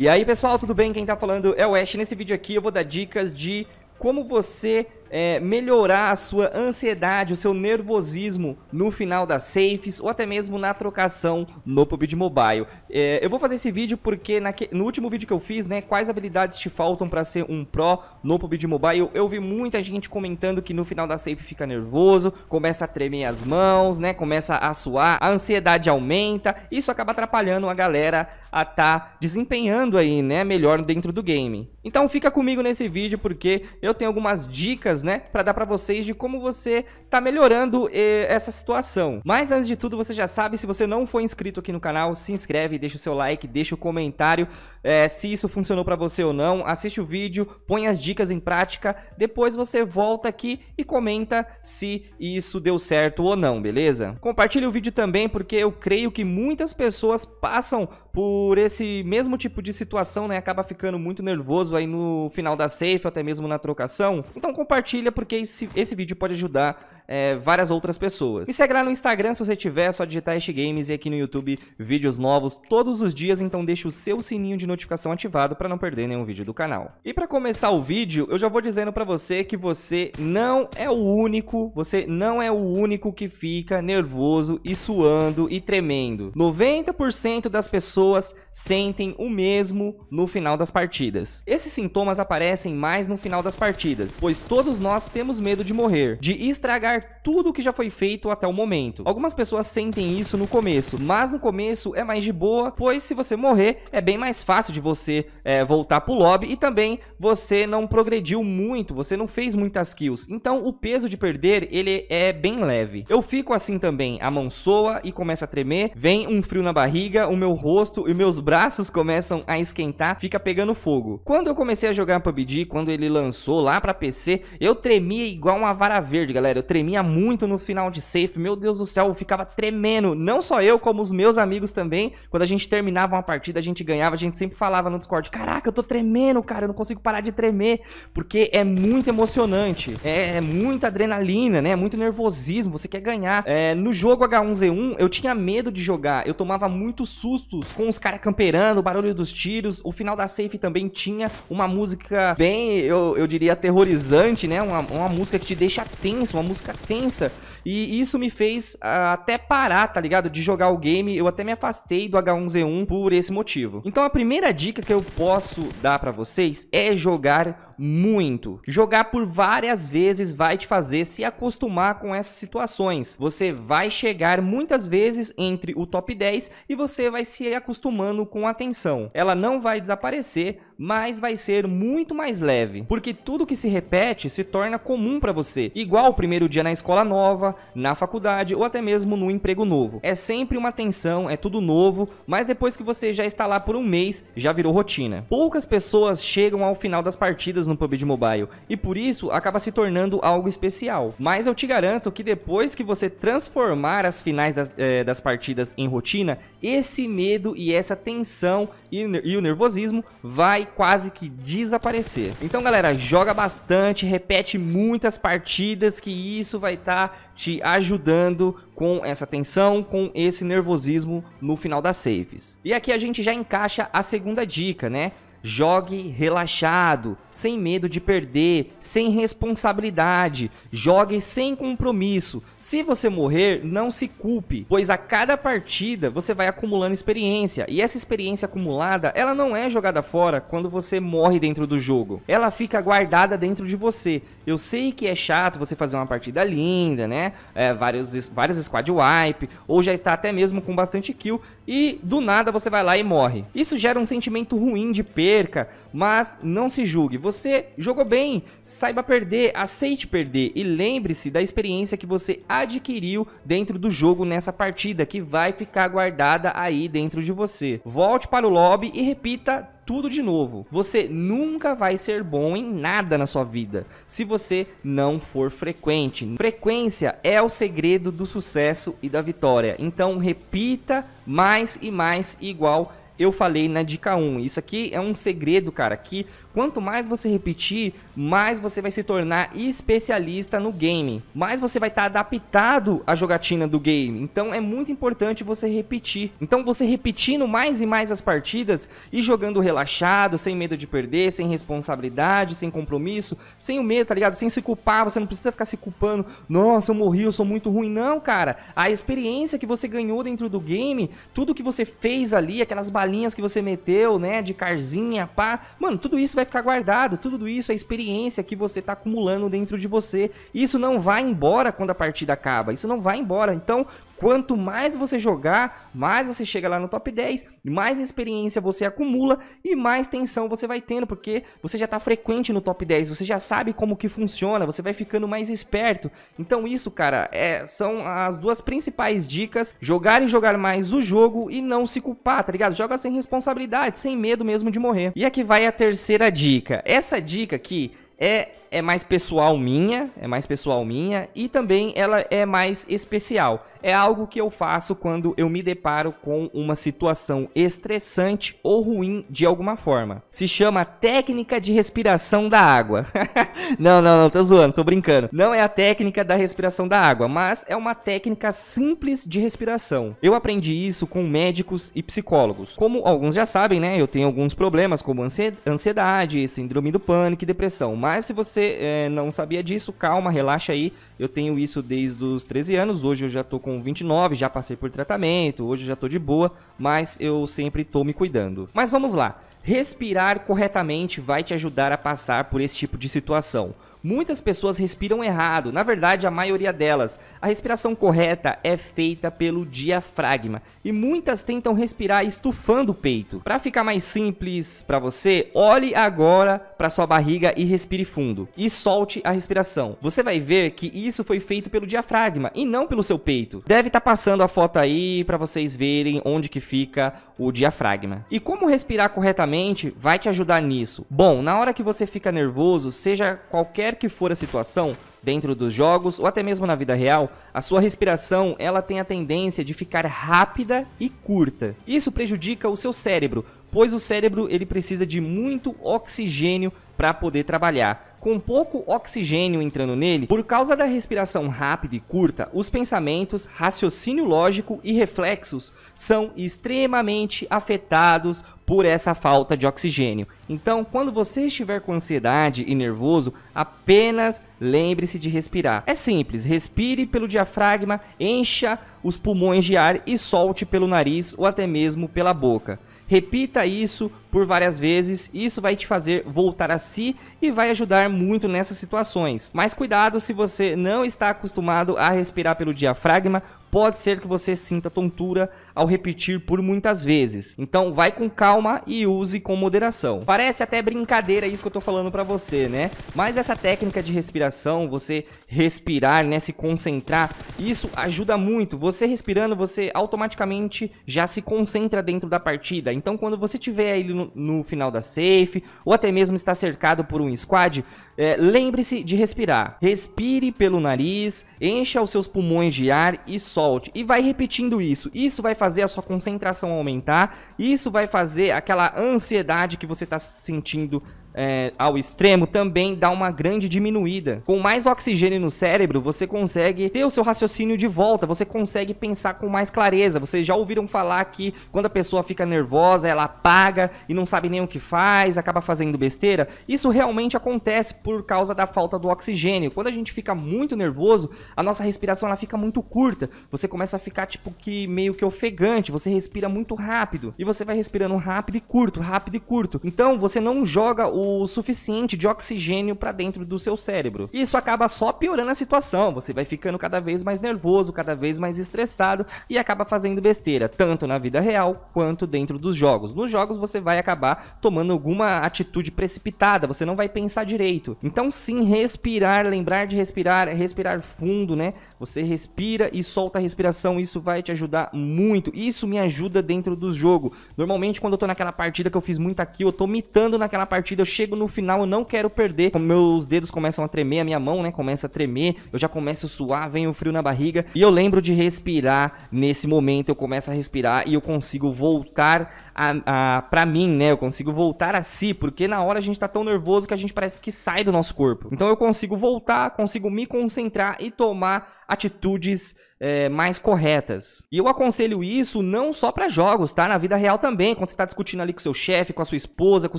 E aí pessoal, tudo bem? Quem tá falando é o Ash. Nesse vídeo aqui eu vou dar dicas de como você é, melhorar a sua ansiedade, o seu nervosismo no final das safes ou até mesmo na trocação no PUBG Mobile. É, eu vou fazer esse vídeo porque no último vídeo que eu fiz, né, quais habilidades te faltam para ser um pro no PUBG Mobile, eu, eu vi muita gente comentando que no final da safe fica nervoso, começa a tremer as mãos, né, começa a suar, a ansiedade aumenta, isso acaba atrapalhando a galera a tá desempenhando aí, né, melhor dentro do game. Então fica comigo nesse vídeo porque eu tenho algumas dicas né, para dar para vocês de como você tá melhorando eh, essa situação. Mas antes de tudo, você já sabe, se você não foi inscrito aqui no canal, se inscreve, deixa o seu like, deixa o comentário eh, se isso funcionou para você ou não, assiste o vídeo, põe as dicas em prática, depois você volta aqui e comenta se isso deu certo ou não, beleza? Compartilhe o vídeo também, porque eu creio que muitas pessoas passam por esse mesmo tipo de situação, né, acaba ficando muito nervoso aí no final da safe, até mesmo na trocação. Então compartilha porque esse, esse vídeo pode ajudar é, várias outras pessoas. Me segue lá no Instagram se você tiver, é só digitar este games e aqui no YouTube vídeos novos todos os dias, então deixa o seu sininho de notificação ativado para não perder nenhum vídeo do canal. E para começar o vídeo, eu já vou dizendo para você que você não é o único, você não é o único que fica nervoso e suando e tremendo. 90% das pessoas sentem o mesmo no final das partidas. Esses sintomas aparecem mais no final das partidas, pois todos nós temos medo de morrer, de estragar tudo o que já foi feito até o momento. Algumas pessoas sentem isso no começo, mas no começo é mais de boa, pois se você morrer, é bem mais fácil de você é, voltar pro lobby e também você não progrediu muito, você não fez muitas kills. Então o peso de perder, ele é bem leve. Eu fico assim também, a mão soa e começa a tremer, vem um frio na barriga, o meu rosto e meus braços começam a esquentar, fica pegando fogo. Quando eu comecei a jogar PUBG, quando ele lançou lá pra PC, eu tremia igual uma vara verde, galera. Eu tremia tremia muito no final de safe. Meu Deus do céu, eu ficava tremendo. Não só eu, como os meus amigos também. Quando a gente terminava uma partida, a gente ganhava, a gente sempre falava no Discord: Caraca, eu tô tremendo, cara, eu não consigo parar de tremer. Porque é muito emocionante. É, é muita adrenalina, né? É muito nervosismo. Você quer ganhar. É, no jogo H1Z1, eu tinha medo de jogar. Eu tomava muitos sustos com os caras camperando, o barulho dos tiros. O final da safe também tinha uma música bem, eu, eu diria, aterrorizante, né? Uma, uma música que te deixa tenso, uma música fica tensa. E isso me fez ah, até parar, tá ligado? De jogar o game. Eu até me afastei do H1Z1 por esse motivo. Então a primeira dica que eu posso dar pra vocês é jogar muito. Jogar por várias vezes vai te fazer se acostumar com essas situações. Você vai chegar muitas vezes entre o top 10 e você vai se acostumando com a tensão. Ela não vai desaparecer, mas vai ser muito mais leve, porque tudo que se repete se torna comum para você, igual o primeiro dia na escola nova, na faculdade ou até mesmo no emprego novo. É sempre uma tensão, é tudo novo, mas depois que você já está lá por um mês, já virou rotina. Poucas pessoas chegam ao final das partidas no PUBG Mobile e por isso acaba se tornando algo especial. Mas eu te garanto que depois que você transformar as finais das, eh, das partidas em rotina, esse medo e essa tensão e, e o nervosismo vai quase que desaparecer. Então galera, joga bastante, repete muitas partidas que isso vai estar tá te ajudando com essa tensão, com esse nervosismo no final das saves. E aqui a gente já encaixa a segunda dica, né? Jogue relaxado, sem medo de perder, sem responsabilidade. Jogue sem compromisso. Se você morrer, não se culpe, pois a cada partida você vai acumulando experiência, e essa experiência acumulada, ela não é jogada fora quando você morre dentro do jogo. Ela fica guardada dentro de você. Eu sei que é chato você fazer uma partida linda, né? É, vários, vários squad wipe, ou já está até mesmo com bastante kill, e do nada você vai lá e morre. Isso gera um sentimento ruim de perca, mas não se julgue você jogou bem, saiba perder, aceite perder e lembre-se da experiência que você adquiriu dentro do jogo nessa partida que vai ficar guardada aí dentro de você. Volte para o lobby e repita tudo de novo. Você nunca vai ser bom em nada na sua vida se você não for frequente. Frequência é o segredo do sucesso e da vitória. Então repita mais e mais igual eu falei na dica 1. Isso aqui é um segredo, cara, que Quanto mais você repetir, mais você vai se tornar especialista no game, mais você vai estar tá adaptado à jogatina do game. Então é muito importante você repetir. Então você repetindo mais e mais as partidas e jogando relaxado, sem medo de perder, sem responsabilidade, sem compromisso, sem o medo, tá ligado? Sem se culpar, você não precisa ficar se culpando. Nossa, eu morri, eu sou muito ruim. Não, cara. A experiência que você ganhou dentro do game, tudo que você fez ali, aquelas balinhas que você meteu, né, de carzinha, pá. Mano, tudo isso vai vai ficar guardado. Tudo isso é experiência que você está acumulando dentro de você. Isso não vai embora quando a partida acaba. Isso não vai embora. Então, Quanto mais você jogar, mais você chega lá no top 10, mais experiência você acumula e mais tensão você vai tendo, porque você já está frequente no top 10, você já sabe como que funciona, você vai ficando mais esperto. Então isso, cara, é, são as duas principais dicas, jogar e jogar mais o jogo e não se culpar, tá ligado? Joga sem responsabilidade, sem medo mesmo de morrer. E aqui vai a terceira dica. Essa dica aqui é, é mais pessoal minha, é mais pessoal minha e também ela é mais especial é algo que eu faço quando eu me deparo com uma situação estressante ou ruim de alguma forma. Se chama técnica de respiração da água. não, não, não, tô zoando, tô brincando. Não é a técnica da respiração da água, mas é uma técnica simples de respiração. Eu aprendi isso com médicos e psicólogos. Como alguns já sabem, né, eu tenho alguns problemas como ansiedade, síndrome do pânico e depressão. Mas se você é, não sabia disso, calma, relaxa aí. Eu tenho isso desde os 13 anos, hoje eu já tô com com 29, já passei por tratamento, hoje já tô de boa, mas eu sempre tô me cuidando. Mas vamos lá. Respirar corretamente vai te ajudar a passar por esse tipo de situação. Muitas pessoas respiram errado, na verdade, a maioria delas. A respiração correta é feita pelo diafragma e muitas tentam respirar estufando o peito. Para ficar mais simples para você, olhe agora para sua barriga e respire fundo e solte a respiração. Você vai ver que isso foi feito pelo diafragma e não pelo seu peito. Deve estar tá passando a foto aí para vocês verem onde que fica o diafragma. E como respirar corretamente vai te ajudar nisso? Bom, na hora que você fica nervoso, seja qualquer qualquer que for a situação, dentro dos jogos ou até mesmo na vida real, a sua respiração ela tem a tendência de ficar rápida e curta. Isso prejudica o seu cérebro, pois o cérebro ele precisa de muito oxigênio para poder trabalhar com pouco oxigênio entrando nele, por causa da respiração rápida e curta, os pensamentos, raciocínio lógico e reflexos são extremamente afetados por essa falta de oxigênio. Então, quando você estiver com ansiedade e nervoso, apenas lembre-se de respirar. É simples, respire pelo diafragma, encha os pulmões de ar e solte pelo nariz ou até mesmo pela boca. Repita isso por várias vezes. Isso vai te fazer voltar a si e vai ajudar muito nessas situações. Mas cuidado se você não está acostumado a respirar pelo diafragma, pode ser que você sinta tontura ao repetir por muitas vezes. Então vai com calma e use com moderação. Parece até brincadeira isso que eu tô falando para você, né? Mas essa técnica de respiração, você respirar, né, se concentrar, isso ajuda muito. Você respirando, você automaticamente já se concentra dentro da partida. Então quando você tiver ele no no, final da safe, ou até mesmo está cercado por um squad, é, lembre-se de respirar. Respire pelo nariz, encha os seus pulmões de ar e solte. E vai repetindo isso. Isso vai fazer a sua concentração aumentar, isso vai fazer aquela ansiedade que você está sentindo é, ao extremo também dá uma grande diminuída. Com mais oxigênio no cérebro, você consegue ter o seu raciocínio de volta, você consegue pensar com mais clareza. Vocês já ouviram falar que quando a pessoa fica nervosa, ela apaga e não sabe nem o que faz, acaba fazendo besteira? Isso realmente acontece por causa da falta do oxigênio. Quando a gente fica muito nervoso, a nossa respiração ela fica muito curta. Você começa a ficar tipo que meio que ofegante, você respira muito rápido e você vai respirando rápido e curto, rápido e curto. Então, você não joga o o suficiente de oxigênio para dentro do seu cérebro. Isso acaba só piorando a situação, você vai ficando cada vez mais nervoso, cada vez mais estressado e acaba fazendo besteira, tanto na vida real quanto dentro dos jogos. Nos jogos você vai acabar tomando alguma atitude precipitada, você não vai pensar direito. Então sim, respirar, lembrar de respirar, respirar fundo, né? Você respira e solta a respiração, isso vai te ajudar muito. Isso me ajuda dentro do jogo. Normalmente quando eu tô naquela partida que eu fiz muita kill, eu tô mitando naquela partida, eu chego no final, eu não quero perder. Meus dedos começam a tremer, a minha mão, né, começa a tremer, eu já começo a suar, vem o frio na barriga e eu lembro de respirar. Nesse momento eu começo a respirar e eu consigo voltar a, a para mim, né? Eu consigo voltar a si, porque na hora a gente tá tão nervoso que a gente parece que sai do nosso corpo. Então eu consigo voltar, consigo me concentrar e tomar atitudes é, mais corretas. E eu aconselho isso não só para jogos, tá? Na vida real também, quando você tá discutindo ali com seu chefe, com a sua esposa, com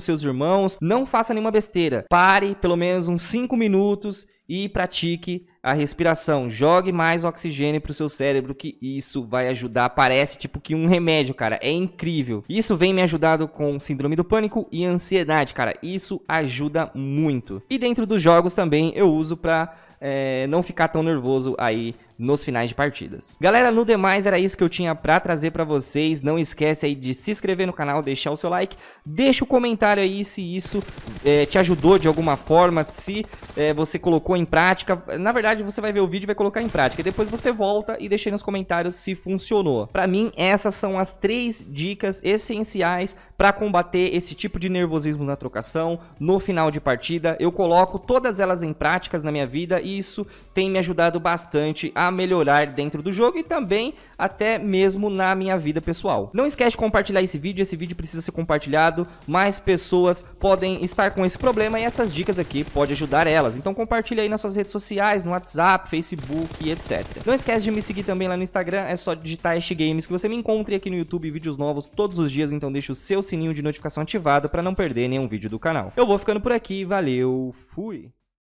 seus irmãos, não faça nenhuma besteira. Pare pelo menos uns 5 minutos e pratique a respiração. Jogue mais oxigênio pro seu cérebro, que isso vai ajudar. Parece tipo que um remédio, cara. É incrível. Isso vem me ajudando com síndrome do pânico e ansiedade, cara. Isso ajuda muito. E dentro dos jogos também eu uso pra é, não ficar tão nervoso aí nos finais de partidas. Galera, no demais era isso que eu tinha pra trazer pra vocês. Não esquece aí de se inscrever no canal, deixar o seu like, deixa o comentário aí se isso é, te ajudou de alguma forma, se é, você colocou em prática. Na verdade, você vai ver o vídeo e vai colocar em prática. E depois você volta e deixa aí nos comentários se funcionou. Pra mim, essas são as três dicas essenciais pra combater esse tipo de nervosismo na trocação, no final de partida. Eu coloco todas elas em práticas na minha vida e isso tem me ajudado bastante a a melhorar dentro do jogo e também até mesmo na minha vida pessoal. Não esquece de compartilhar esse vídeo, esse vídeo precisa ser compartilhado, mais pessoas podem estar com esse problema e essas dicas aqui podem ajudar elas. Então compartilha aí nas suas redes sociais, no WhatsApp, Facebook, etc. Não esquece de me seguir também lá no Instagram, é só digitar Ash Games que você me encontre aqui no YouTube vídeos novos todos os dias, então deixa o seu sininho de notificação ativado para não perder nenhum vídeo do canal. Eu vou ficando por aqui, valeu, fui!